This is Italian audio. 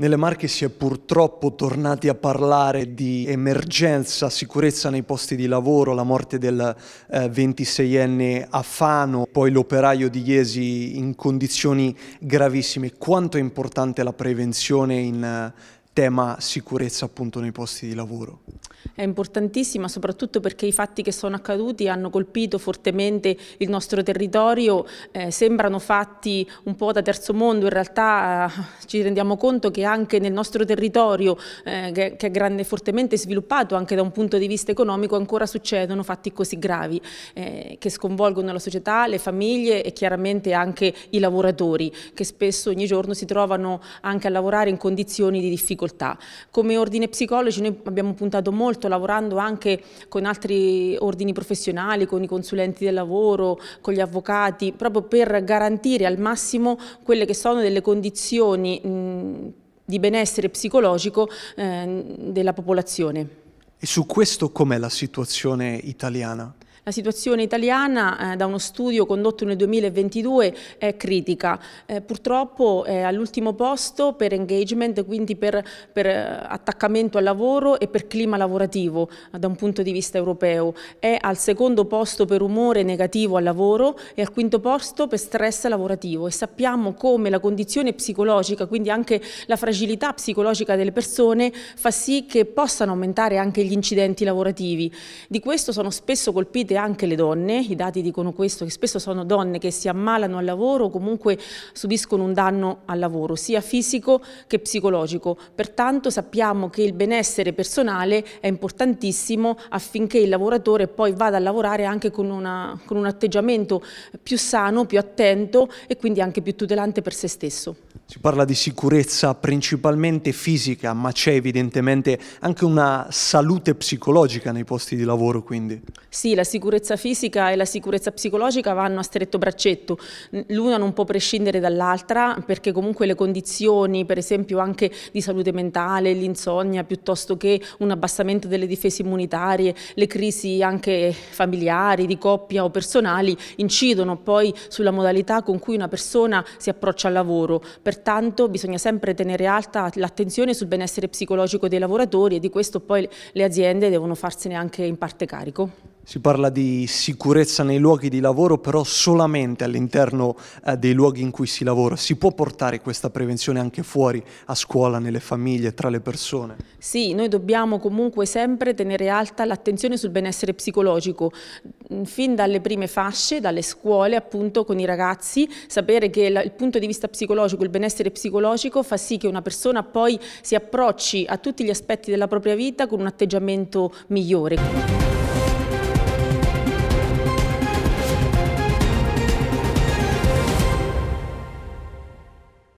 Nelle Marche si è purtroppo tornati a parlare di emergenza, sicurezza nei posti di lavoro, la morte del eh, 26enne Afano, poi l'operaio di Iesi in condizioni gravissime. Quanto è importante la prevenzione in eh, tema sicurezza appunto nei posti di lavoro? È importantissima soprattutto perché i fatti che sono accaduti hanno colpito fortemente il nostro territorio, eh, sembrano fatti un po' da terzo mondo, in realtà eh, ci rendiamo conto che anche nel nostro territorio, eh, che, che, è grande, fortemente sviluppato anche da un punto di vista economico, ancora succedono fatti così gravi eh, che sconvolgono la società, le famiglie e chiaramente anche i lavoratori che spesso ogni giorno si trovano anche a lavorare in condizioni di difficoltà. Come ordine psicologi noi abbiamo puntato molto molto lavorando anche con altri ordini professionali, con i consulenti del lavoro, con gli avvocati, proprio per garantire al massimo quelle che sono delle condizioni di benessere psicologico eh, della popolazione. E su questo com'è la situazione italiana? La situazione italiana eh, da uno studio condotto nel 2022 è critica, eh, purtroppo è all'ultimo posto per engagement, quindi per, per, eh, attaccamento al lavoro e per clima lavorativo eh, da un punto di vista europeo, è al secondo posto per umore negativo al lavoro e al quinto posto per stress lavorativo e sappiamo come la condizione psicologica, quindi anche la fragilità psicologica delle persone fa sì che possano aumentare anche gli incidenti lavorativi. Di questo sono spesso colpite colpite anche le donne, i dati dicono questo, che spesso sono donne che si ammalano al lavoro o comunque subiscono un danno al lavoro, sia fisico che psicologico. Pertanto sappiamo che il benessere personale è importantissimo affinché il lavoratore poi vada a lavorare anche con, una, con un atteggiamento più sano, più attento e quindi anche più tutelante per se stesso. Si parla di sicurezza principalmente fisica, ma c'è evidentemente anche una salute psicologica nei posti di lavoro, quindi. Sì, la sicurezza fisica e la sicurezza psicologica vanno a stretto braccetto. L'una non può prescindere dall'altra, perché comunque le condizioni, per esempio anche di salute mentale, l'insonnia, piuttosto che un abbassamento delle difese immunitarie, le crisi anche familiari, di coppia o personali, incidono poi sulla modalità con cui una persona si approccia al lavoro. Per Pertanto bisogna sempre tenere alta l'attenzione sul benessere psicologico dei lavoratori e di questo poi le aziende devono farsene anche in parte carico. Si parla di sicurezza nei luoghi di lavoro, però solamente all'interno eh, dei luoghi in cui si lavora. Si può portare questa prevenzione anche fuori, a scuola, nelle famiglie, tra le persone? Sì, noi dobbiamo comunque sempre tenere alta l'attenzione sul benessere psicologico, mm, fin dalle prime fasce, dalle scuole appunto con i ragazzi, sapere che il punto di vista psicologico, il benessere psicologico fa sì che una persona poi si approcci a tutti gli aspetti della propria vita con un atteggiamento migliore.